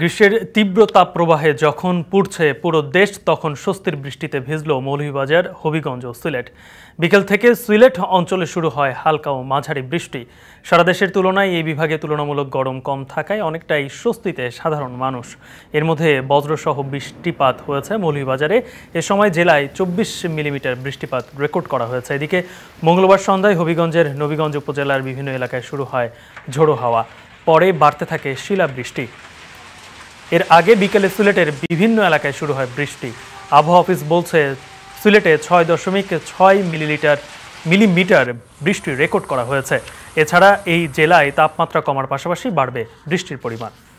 গ্রীষ্মের তীব্র তাপপ্রবাহে যখন পুড়ছে পুরো দেশ তখন স্বস্তির বৃষ্টিতে ভিজল মৌলভীবাজার হবিগঞ্জ ও সিলেট বিকেল থেকে সিলেট অঞ্চলে শুরু হয় হালকা ও মাঝারি বৃষ্টি সারা দেশের তুলনায় এই বিভাগে তুলনামূলক গরম কম থাকায় অনেকটাই স্বস্তিতে সাধারণ মানুষ এর মধ্যে বজ্রসহ বৃষ্টিপাত হয়েছে মৌলভীবাজারে এ সময় জেলায় চব্বিশ মিলিমিটার বৃষ্টিপাত রেকর্ড করা হয়েছে এদিকে মঙ্গলবার সন্ধ্যায় হবিগঞ্জের নবীগঞ্জ উপজেলার বিভিন্ন এলাকায় শুরু হয় ঝোড়ো হাওয়া পরে বাড়তে থাকে শিলাবৃষ্টি এর আগে বিকেলে সিলেটের বিভিন্ন এলাকায় শুরু হয় বৃষ্টি আবহাওয়া অফিস বলছে সিলেটে ছয় দশমিক ছয় মিলিলিটার মিলিমিটার বৃষ্টি রেকর্ড করা হয়েছে এছাড়া এই জেলায় তাপমাত্রা কমার পাশাপাশি বাড়বে বৃষ্টির পরিমাণ